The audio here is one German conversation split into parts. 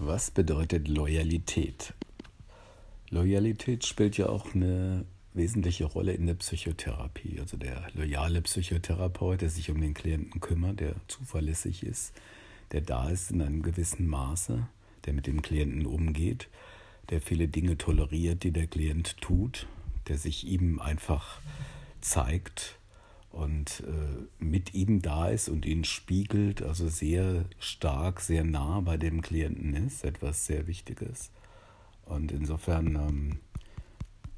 Was bedeutet Loyalität? Loyalität spielt ja auch eine wesentliche Rolle in der Psychotherapie. Also der loyale Psychotherapeut, der sich um den Klienten kümmert, der zuverlässig ist, der da ist in einem gewissen Maße, der mit dem Klienten umgeht, der viele Dinge toleriert, die der Klient tut, der sich ihm einfach zeigt und äh, mit ihm da ist und ihn spiegelt, also sehr stark, sehr nah bei dem Klienten ist, etwas sehr Wichtiges. Und insofern ähm,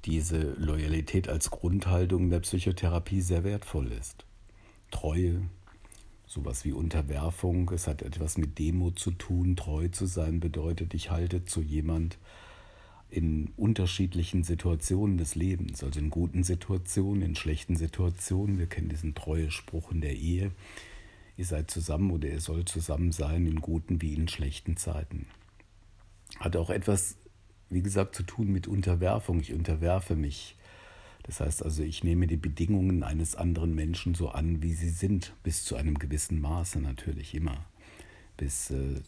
diese Loyalität als Grundhaltung der Psychotherapie sehr wertvoll ist. Treue, sowas wie Unterwerfung, es hat etwas mit Demut zu tun. Treu zu sein bedeutet, ich halte zu jemandem in unterschiedlichen Situationen des Lebens, also in guten Situationen, in schlechten Situationen. Wir kennen diesen Treuespruch in der Ehe. Ihr seid zusammen oder ihr sollt zusammen sein in guten wie in schlechten Zeiten. Hat auch etwas, wie gesagt, zu tun mit Unterwerfung. Ich unterwerfe mich. Das heißt also, ich nehme die Bedingungen eines anderen Menschen so an, wie sie sind, bis zu einem gewissen Maße natürlich immer bis äh, äh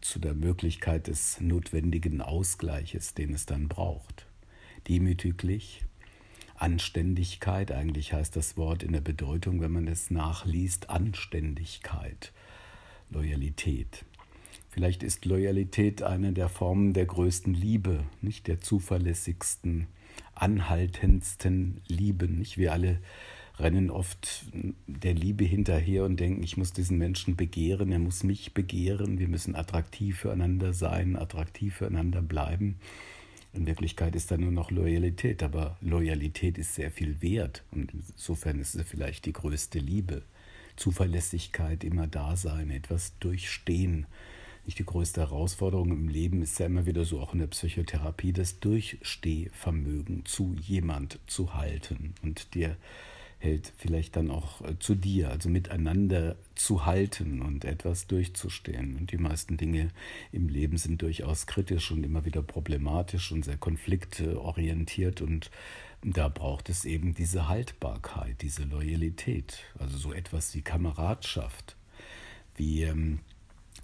zu der Möglichkeit des notwendigen Ausgleiches, den es dann braucht. Demütiglich, Anständigkeit, eigentlich heißt das Wort in der Bedeutung, wenn man es nachliest, Anständigkeit, Loyalität. Vielleicht ist Loyalität eine der Formen der größten Liebe, nicht der zuverlässigsten, anhaltendsten Liebe. Nicht wir alle rennen oft der Liebe hinterher und denken, ich muss diesen Menschen begehren, er muss mich begehren, wir müssen attraktiv füreinander sein, attraktiv füreinander bleiben. In Wirklichkeit ist da nur noch Loyalität, aber Loyalität ist sehr viel wert und insofern ist es vielleicht die größte Liebe. Zuverlässigkeit, immer da sein, etwas durchstehen. Nicht die größte Herausforderung im Leben ist ja immer wieder so auch in der Psychotherapie, das Durchstehvermögen zu jemand zu halten und dir hält, vielleicht dann auch äh, zu dir, also miteinander zu halten und etwas durchzustehen. Und die meisten Dinge im Leben sind durchaus kritisch und immer wieder problematisch und sehr konfliktorientiert und da braucht es eben diese Haltbarkeit, diese Loyalität, also so etwas wie Kameradschaft, wie ähm,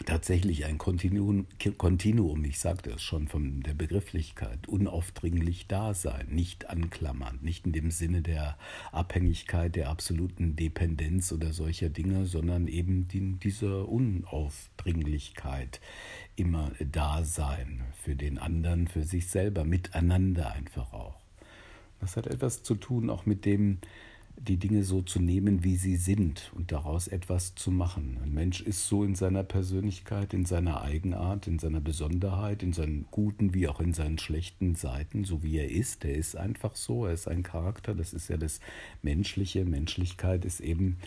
tatsächlich ein Kontinuum, Kontinuum, ich sagte es schon von der Begrifflichkeit, unaufdringlich da sein, nicht anklammern, nicht in dem Sinne der Abhängigkeit, der absoluten Dependenz oder solcher Dinge, sondern eben die, dieser Unaufdringlichkeit immer da sein, für den anderen, für sich selber, miteinander einfach auch. Das hat etwas zu tun auch mit dem, die Dinge so zu nehmen, wie sie sind und daraus etwas zu machen. Ein Mensch ist so in seiner Persönlichkeit, in seiner Eigenart, in seiner Besonderheit, in seinen guten wie auch in seinen schlechten Seiten, so wie er ist. Er ist einfach so, er ist ein Charakter, das ist ja das Menschliche. Menschlichkeit ist eben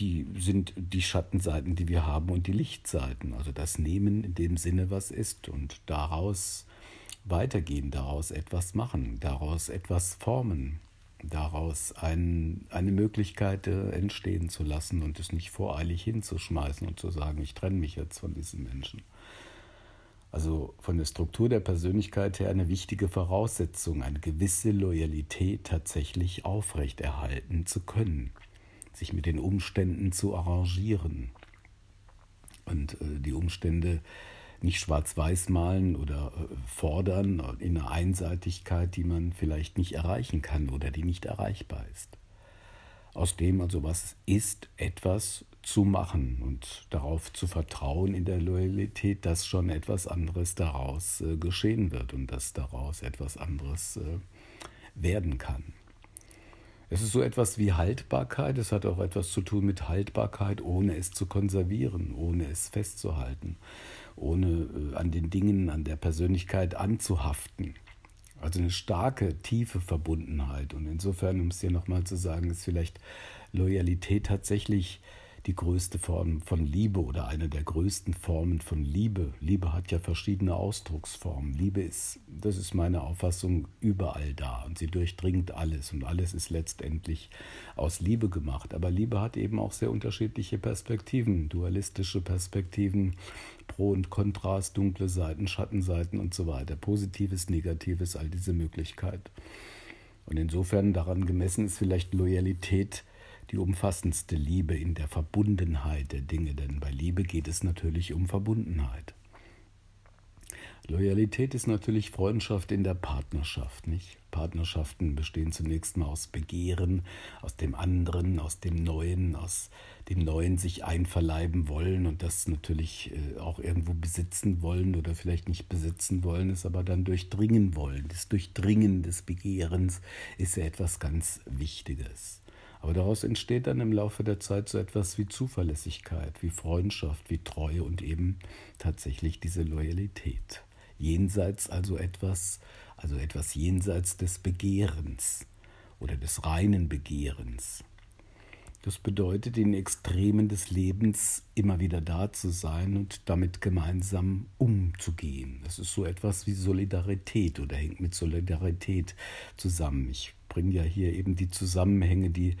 die sind die Schattenseiten, die wir haben und die Lichtseiten. Also das Nehmen in dem Sinne, was ist und daraus weitergehen, daraus etwas machen, daraus etwas formen daraus ein, eine Möglichkeit äh, entstehen zu lassen und es nicht voreilig hinzuschmeißen und zu sagen, ich trenne mich jetzt von diesen Menschen. Also von der Struktur der Persönlichkeit her eine wichtige Voraussetzung, eine gewisse Loyalität tatsächlich aufrechterhalten zu können, sich mit den Umständen zu arrangieren. Und äh, die Umstände äh, nicht schwarz-weiß malen oder äh, fordern in einer Einseitigkeit, die man vielleicht nicht erreichen kann oder die nicht erreichbar ist. Aus dem also was ist, etwas zu machen und darauf zu vertrauen in der Loyalität, dass schon etwas anderes daraus äh, geschehen wird und dass daraus etwas anderes äh, werden kann. Es ist so etwas wie Haltbarkeit, es hat auch etwas zu tun mit Haltbarkeit, ohne es zu konservieren, ohne es festzuhalten ohne äh, an den Dingen, an der Persönlichkeit anzuhaften. Also eine starke, tiefe Verbundenheit. Und insofern, um es hier nochmal zu sagen, ist vielleicht Loyalität tatsächlich die größte Form von Liebe oder eine der größten Formen von Liebe. Liebe hat ja verschiedene Ausdrucksformen. Liebe ist, das ist meine Auffassung, überall da und sie durchdringt alles und alles ist letztendlich aus Liebe gemacht. Aber Liebe hat eben auch sehr unterschiedliche Perspektiven, dualistische Perspektiven, Pro und Kontras, dunkle Seiten, Schattenseiten und so weiter. Positives, Negatives, all diese Möglichkeit. Und insofern daran gemessen ist vielleicht Loyalität die umfassendste Liebe in der Verbundenheit der Dinge, denn bei Liebe geht es natürlich um Verbundenheit. Loyalität ist natürlich Freundschaft in der Partnerschaft, nicht? Partnerschaften bestehen zunächst mal aus Begehren, aus dem anderen, aus dem Neuen, aus dem Neuen sich einverleiben wollen und das natürlich äh, auch irgendwo besitzen wollen oder vielleicht nicht besitzen wollen, es aber dann durchdringen wollen. Das Durchdringen des Begehrens ist ja etwas ganz Wichtiges. Aber daraus entsteht dann im Laufe der Zeit so etwas wie Zuverlässigkeit, wie Freundschaft, wie Treue und eben tatsächlich diese Loyalität jenseits also etwas, also etwas jenseits des Begehrens oder des reinen Begehrens. Das bedeutet, in Extremen des Lebens immer wieder da zu sein und damit gemeinsam umzugehen. Das ist so etwas wie Solidarität oder hängt mit Solidarität zusammen. Ich bringe ja hier eben die Zusammenhänge, die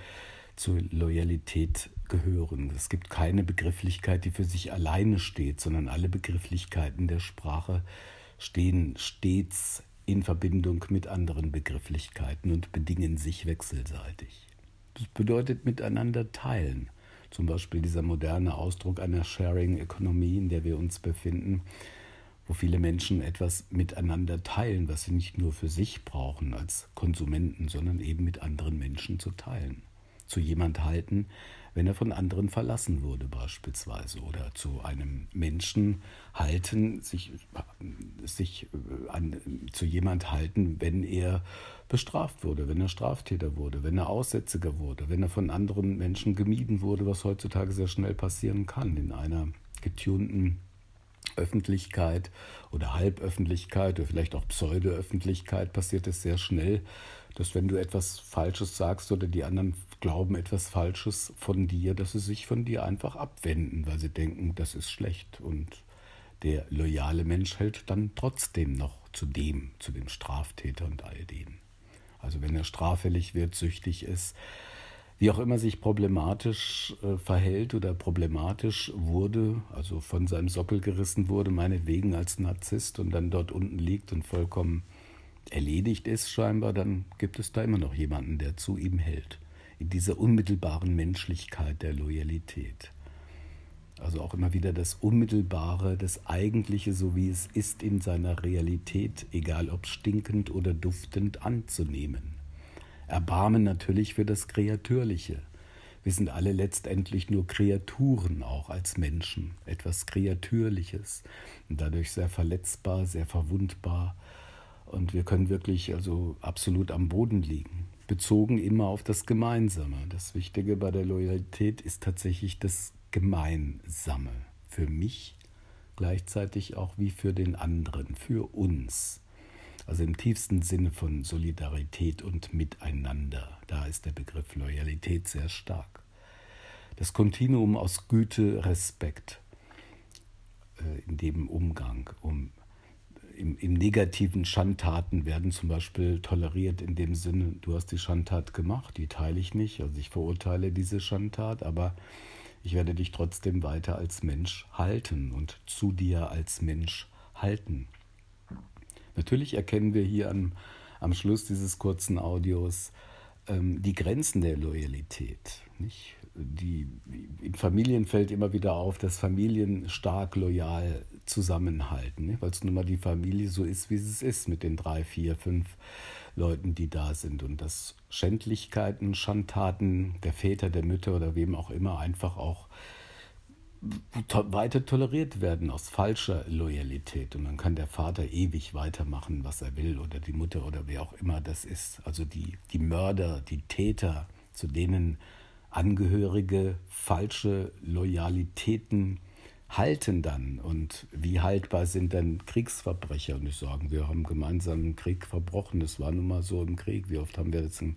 zur Loyalität gehören. Es gibt keine Begrifflichkeit, die für sich alleine steht, sondern alle Begrifflichkeiten der Sprache äh, stehen stets in Verbindung mit anderen Begrifflichkeiten und bedingen sich wechselseitig. Das bedeutet miteinander teilen. Zum Beispiel dieser moderne Ausdruck einer Sharing-Ökonomie, in der wir uns befinden, wo viele Menschen etwas miteinander teilen, was sie nicht nur für sich brauchen als Konsumenten, sondern eben mit anderen Menschen zu teilen. Zu jemand halten, wenn er von anderen verlassen wurde beispielsweise oder zu einem Menschen halten, sich, sich äh, an, zu jemand halten, wenn er bestraft wurde, wenn er Straftäter wurde, wenn er Aussätziger wurde, wenn er von anderen Menschen gemieden wurde, was heutzutage sehr schnell passieren kann in einer getunten Öffentlichkeit oder Halböffentlichkeit oder vielleicht auch Pseudoöffentlichkeit passiert es sehr schnell, dass wenn du etwas Falsches sagst oder die anderen glauben etwas Falsches von dir, dass sie sich von dir einfach abwenden, weil sie denken, das ist schlecht. Und der loyale Mensch hält dann trotzdem noch zu dem, zu dem Straftäter und all dem. Also wenn er straffällig wird, süchtig ist, wie auch immer sich problematisch äh, verhält oder problematisch wurde, also von seinem Sockel gerissen wurde, meinetwegen als Narzisst und dann dort unten liegt und vollkommen erledigt ist scheinbar, dann gibt es da immer noch jemanden, der zu ihm hält in dieser unmittelbaren Menschlichkeit der Loyalität. Also auch immer wieder das Unmittelbare, das Eigentliche, so wie es ist in seiner Realität, egal ob stinkend oder duftend, anzunehmen. Erbarmen natürlich für das Kreatürliche. Wir sind alle letztendlich nur Kreaturen, auch als Menschen, etwas Kreatürliches und dadurch sehr verletzbar, sehr verwundbar und wir können wirklich also absolut am Boden liegen bezogen immer auf das Gemeinsame. Das Wichtige bei der Loyalität ist tatsächlich das Gemeinsame. Für mich gleichzeitig auch wie für den anderen, für uns. Also im tiefsten Sinne von Solidarität und Miteinander. Da ist der Begriff Loyalität sehr stark. Das Kontinuum aus Güte, Respekt äh, in dem Umgang, um im, im, negativen Schandtaten werden zum Beispiel toleriert in dem Sinne, du hast die Schandtat gemacht, die teile ich nicht, also ich verurteile diese Schandtat, aber ich werde dich trotzdem weiter als Mensch halten und zu dir als Mensch halten. Natürlich erkennen wir hier am, am Schluss dieses kurzen Audios ähm, die Grenzen der Loyalität. Nicht? die, in Familien fällt immer wieder auf, dass Familien stark loyal zusammenhalten, ne? weil es nun mal die Familie so ist, wie es ist mit den drei, vier, fünf Leuten, die da sind und dass Schändlichkeiten, Schandtaten der Väter, der Mütter oder wem auch immer einfach auch weiter toleriert werden aus falscher Loyalität. Und dann kann der Vater ewig weitermachen, was er will, oder die Mutter oder wer auch immer das ist. Also die, die Mörder, die Täter, zu denen Angehörige falsche Loyalitäten halten dann und wie haltbar sind dann Kriegsverbrecher? Und ich sage, wir haben gemeinsam einen Krieg verbrochen. Das war nun mal so im Krieg. Wie oft haben wir jetzt in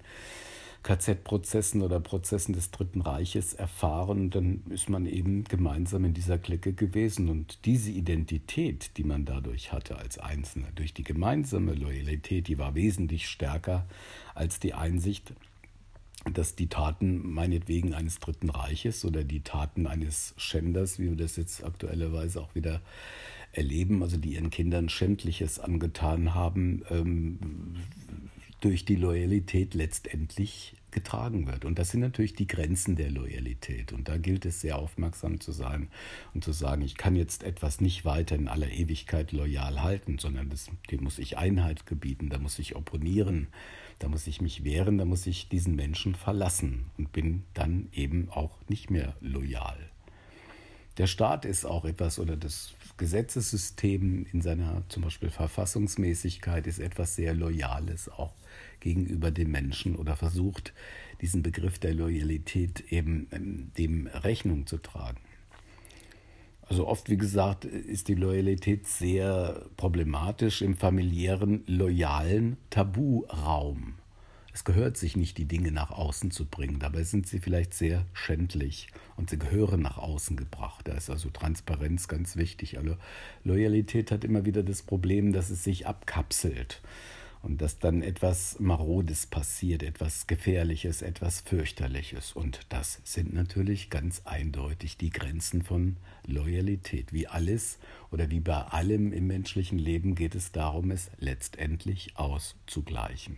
KZ-Prozessen oder Prozessen des Dritten Reiches erfahren? Dann ist man eben gemeinsam in dieser Clique gewesen. Und diese Identität, die man dadurch hatte als Einzelner, durch die gemeinsame Loyalität, die war wesentlich stärker als die Einsicht, dass die Taten meinetwegen eines Dritten Reiches oder die Taten eines Schänders, wie wir das jetzt aktuellerweise auch wieder erleben, also die ihren Kindern Schändliches angetan haben, ähm, durch die Loyalität letztendlich getragen wird. Und das sind natürlich die Grenzen der Loyalität. Und da gilt es sehr aufmerksam zu sein und zu sagen, ich kann jetzt etwas nicht weiter in aller Ewigkeit loyal halten, sondern das, dem muss ich Einhalt gebieten, da muss ich opponieren da muss ich mich wehren, da muss ich diesen Menschen verlassen und bin dann eben auch nicht mehr loyal. Der Staat ist auch etwas oder das Gesetzessystem in seiner zum Beispiel Verfassungsmäßigkeit ist etwas sehr Loyales auch gegenüber dem Menschen oder versucht diesen Begriff der Loyalität eben ähm, dem Rechnung zu tragen. Also oft, wie gesagt, ist die Loyalität sehr problematisch im familiären, loyalen Taburaum. Es gehört sich nicht, die Dinge nach außen zu bringen. Dabei sind sie vielleicht sehr schändlich und sie gehören nach außen gebracht. Da ist also Transparenz ganz wichtig. Also Loyalität hat immer wieder das Problem, dass es sich abkapselt und dass dann etwas Marodes passiert, etwas Gefährliches, etwas Fürchterliches. Und das sind natürlich ganz eindeutig die Grenzen von Loyalität. Wie alles oder wie bei allem im menschlichen Leben geht es darum, es letztendlich auszugleichen.